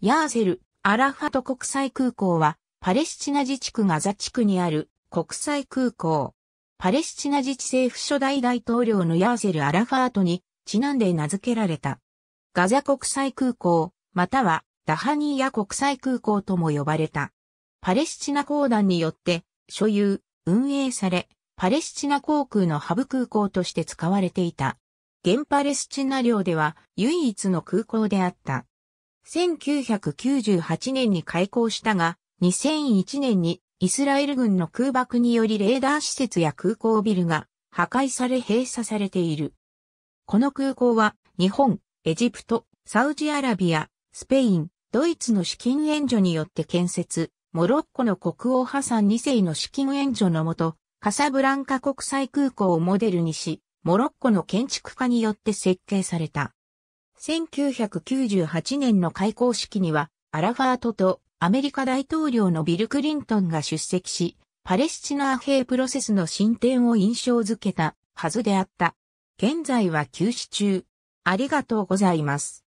ヤーゼル、アラファト国際空港は、パレスチナ自治区ガザ地区にある国際空港。パレスチナ自治政府初代大統領のヤーゼル・アラファートにちなんで名付けられた。ガザ国際空港、またはダハニーヤ国際空港とも呼ばれた。パレスチナ公団によって所有、運営され、パレスチナ航空のハブ空港として使われていた。現パレスチナ領では唯一の空港であった。1998年に開港したが、2001年にイスラエル軍の空爆によりレーダー施設や空港ビルが破壊され閉鎖されている。この空港は日本、エジプト、サウジアラビア、スペイン、ドイツの資金援助によって建設、モロッコの国王ハサン2世の資金援助のもと、カサブランカ国際空港をモデルにし、モロッコの建築家によって設計された。1998年の開校式には、アラファートとアメリカ大統領のビル・クリントンが出席し、パレスチナ兵プロセスの進展を印象づけたはずであった。現在は休止中。ありがとうございます。